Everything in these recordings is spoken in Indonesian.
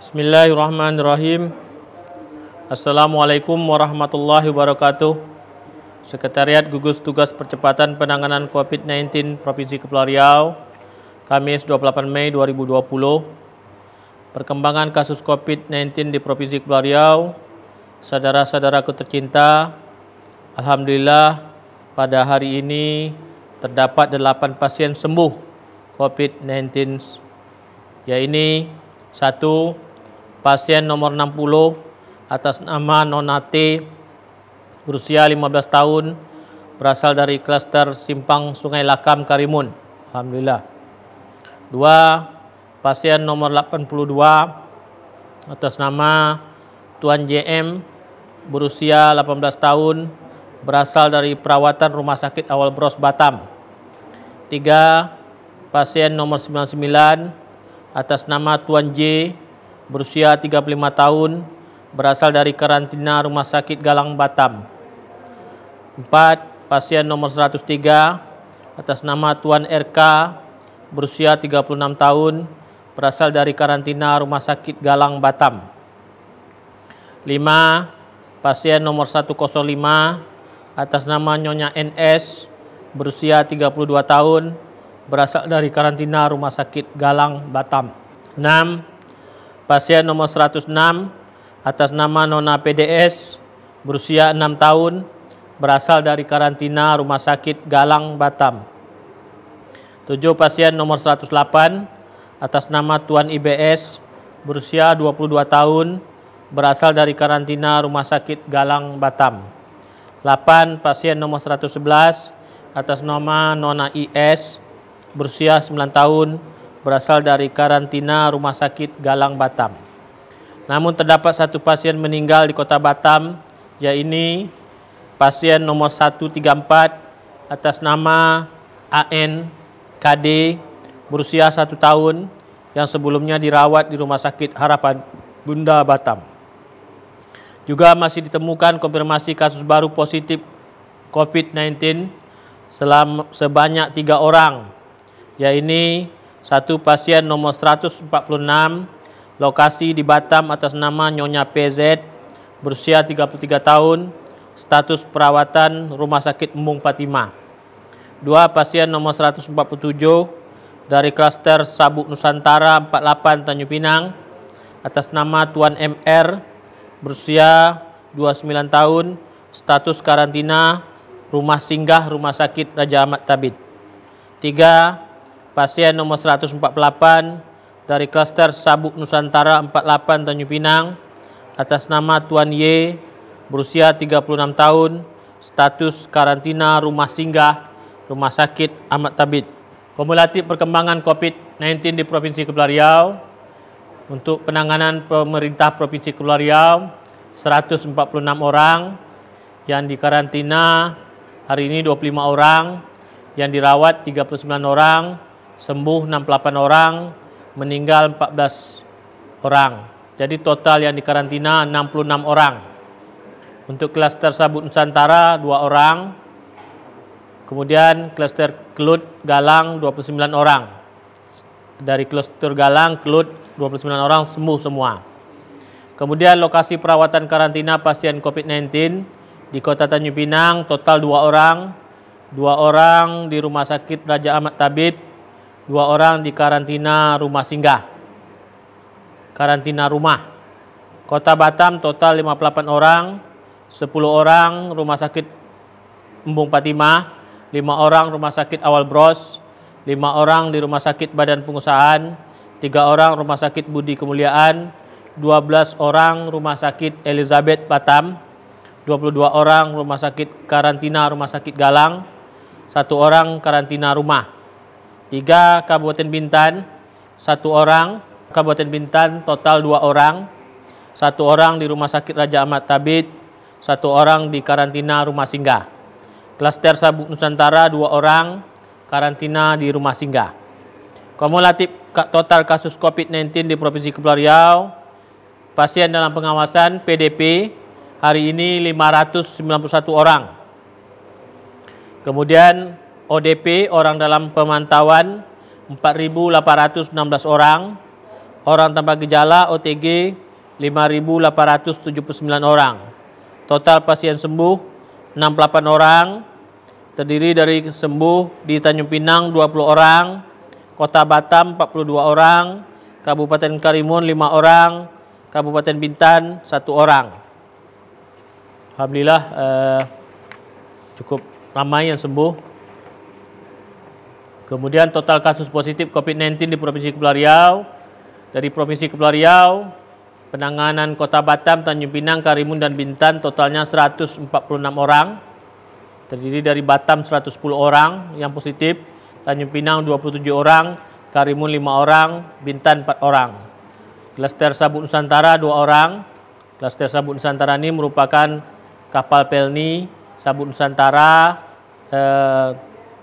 Bismillahirrahmanirrahim. Assalamualaikum warahmatullahi wabarakatuh. Sekretariat Gugus Tugas Percepatan Penanganan COVID-19 Provinsi Kepulauan Riau, Kamis 28 Mei 2020. Perkembangan kasus COVID-19 di Provinsi Kepulauan Riau Saudara-saudaraku tercinta, Alhamdulillah pada hari ini terdapat 8 pasien sembuh COVID-19. Ya ini satu pasien nomor 60 atas nama Nonate berusia 15 tahun berasal dari klaster Simpang Sungai Lakam Karimun. Alhamdulillah. Dua pasien nomor 82 atas nama Tuan JM berusia 18 tahun berasal dari perawatan Rumah Sakit Awal Bros Batam. 3. Pasien nomor 99 atas nama Tuan J berusia 35 tahun berasal dari karantina Rumah Sakit Galang Batam. 4. Pasien nomor 103 atas nama Tuan RK berusia 36 tahun berasal dari karantina Rumah Sakit Galang Batam. 5. Pasien nomor 105 atas nama Nyonya NS berusia 32 tahun berasal dari karantina Rumah Sakit Galang Batam. 6. Pasien nomor 106 atas nama Nona PDS berusia 6 tahun berasal dari karantina Rumah Sakit Galang Batam. 7 pasien nomor 108 atas nama Tuan IBS berusia 22 tahun berasal dari karantina Rumah Sakit Galang Batam. 8. Pasien nomor 111 atas nama Nona IS berusia 9 tahun berasal dari karantina Rumah Sakit Galang Batam. Namun terdapat satu pasien meninggal di kota Batam, yaitu pasien nomor 134 atas nama AN KD berusia 1 tahun yang sebelumnya dirawat di Rumah Sakit Harapan Bunda Batam. Juga masih ditemukan konfirmasi kasus baru positif COVID-19 sebanyak tiga orang, yaitu satu pasien nomor 146, lokasi di Batam atas nama Nyonya PZ, berusia 33 tahun, status perawatan Rumah Sakit Umum Fatima. Dua pasien nomor 147 dari klaster Sabuk Nusantara 48 Tanjung Pinang atas nama Tuan MR berusia 29 tahun, status karantina, rumah singgah Rumah Sakit Raja Ahmad Tabib. Tiga Pasien nomor 148 dari klaster Sabuk Nusantara 48 Tanjung Pinang atas nama Tuan Y berusia 36 tahun, status karantina rumah singgah Rumah Sakit Ahmad Tabib. Kumulatif perkembangan COVID-19 di Provinsi Kepulauan Riau untuk penanganan pemerintah Provinsi Kepulauan Riau 146 orang yang dikarantina hari ini 25 orang, yang dirawat 39 orang, sembuh 68 orang, meninggal 14 orang. Jadi total yang dikarantina 66 orang. Untuk klaster sabut Nusantara 2 orang, kemudian klaster kelut galang 29 orang. Dari klaster galang kelut 29 orang sembuh semua. Kemudian lokasi perawatan karantina pasien COVID-19 di Kota Tanjung Pinang total dua orang, dua orang di Rumah Sakit Raja Ahmad Tabib, dua orang di karantina rumah singgah, karantina rumah. Kota Batam total 58 orang, 10 orang Rumah Sakit Embung Fatimah, 5 orang Rumah Sakit Awal Bros, 5 orang di Rumah Sakit Badan Pengusahaan, tiga orang Rumah Sakit Budi Kemuliaan, 12 orang Rumah Sakit Elizabeth Batam, 22 orang Rumah Sakit Karantina Rumah Sakit Galang, satu orang karantina rumah. Tiga Kabupaten Bintan, satu orang Kabupaten Bintan total dua orang, satu orang di Rumah Sakit Raja Ahmad Tabib, satu orang di karantina rumah singgah. Klaster Sabuk Nusantara dua orang, karantina di rumah singgah. komulatif total kasus COVID-19 di Provinsi Kepulauan Riau, pasien dalam pengawasan PDP hari ini 591 orang. Kemudian ODP orang dalam pemantauan 4.816 orang, orang tanpa gejala OTG 5.879 orang. Total pasien sembuh 68 orang, terdiri dari sembuh di Tanjung Pinang 20 orang, Kota Batam 42 orang, Kabupaten Karimun 5 orang, Kabupaten Bintan 1 orang. Alhamdulillah eh, cukup ramai yang sembuh. Kemudian total kasus positif COVID-19 di Provinsi Kepulauan Riau. Dari Provinsi Kepulauan Riau, penanganan Kota Batam, Tanjung Pinang, Karimun, dan Bintan totalnya 146 orang. Terdiri dari Batam 110 orang yang positif, Tanjung Pinang 27 orang, Karimun 5 orang, Bintan 4 orang. Klaster Sabuk Nusantara 2 orang. Klaster Sabuk Nusantara ini merupakan kapal Pelni Sabuk Nusantara eh,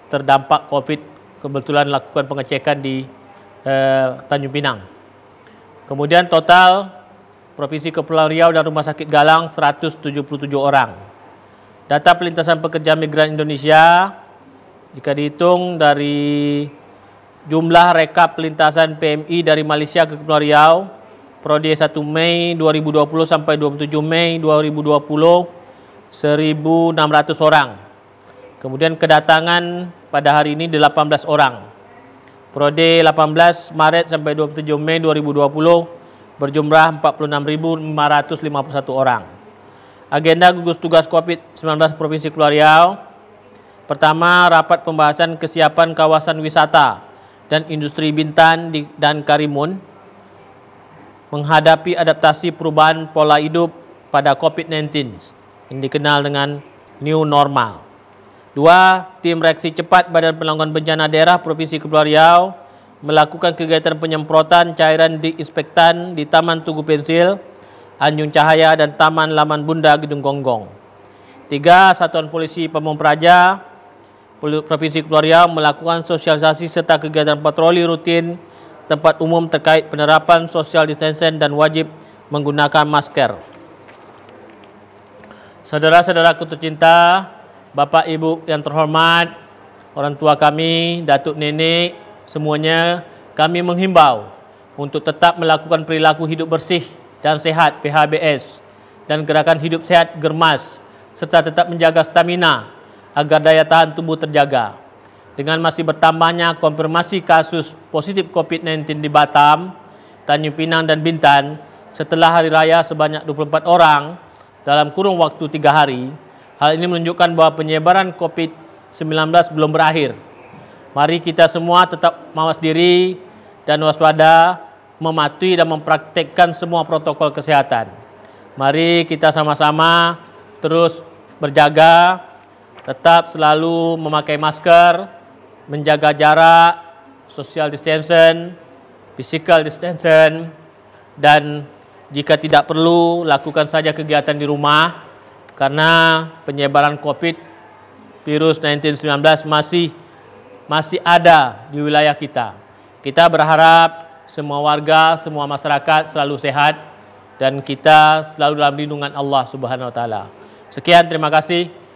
terdampak COVID kebetulan lakukan pengecekan di eh, Tanjung Pinang. Kemudian total Provinsi Kepulauan Riau dan Rumah Sakit Galang 177 orang. Data pelintasan pekerja migran Indonesia jika dihitung dari jumlah rekap lintasan PMI dari Malaysia ke Kepulauan Riau periode 1 Mei 2020 sampai 27 Mei 2020 1.600 orang. Kemudian kedatangan pada hari ini 18 orang. Periode 18 Maret sampai 27 Mei 2020 berjumlah 46.551 orang. Agenda gugus tugas COVID-19 Provinsi Kepulauan Riau Pertama, rapat pembahasan kesiapan kawasan wisata dan industri Bintan dan Karimun menghadapi adaptasi perubahan pola hidup pada COVID-19 yang dikenal dengan new normal. Dua, tim reaksi cepat Badan Penanggulangan Bencana Daerah Provinsi Kepulauan Riau melakukan kegiatan penyemprotan cairan diinspektan di Taman Tugu Pensil, Anjung Cahaya dan Taman Laman Bunda Gedung Gonggong. Tiga, Satuan Polisi Pamung Praja Provinsi Riau melakukan sosialisasi serta kegiatan patroli rutin tempat umum terkait penerapan social distancing dan wajib menggunakan masker. Saudara-saudaraku tercinta, Bapak Ibu yang terhormat, orang tua kami, datuk nenek, semuanya kami menghimbau untuk tetap melakukan perilaku hidup bersih dan sehat PHBS dan gerakan hidup sehat Germas serta tetap menjaga stamina agar daya tahan tubuh terjaga. Dengan masih bertambahnya konfirmasi kasus positif COVID-19 di Batam, Tanjung Pinang dan Bintan setelah hari raya sebanyak 24 orang dalam kurung waktu tiga hari, hal ini menunjukkan bahwa penyebaran COVID-19 belum berakhir. Mari kita semua tetap mawas diri dan waspada, mematuhi dan mempraktekkan semua protokol kesehatan. Mari kita sama-sama terus berjaga, tetap selalu memakai masker, menjaga jarak, social distancing, physical distancing, dan jika tidak perlu lakukan saja kegiatan di rumah karena penyebaran COVID virus 19 masih masih ada di wilayah kita. Kita berharap semua warga, semua masyarakat selalu sehat dan kita selalu dalam lindungan Allah Subhanahu wa taala. Sekian terima kasih.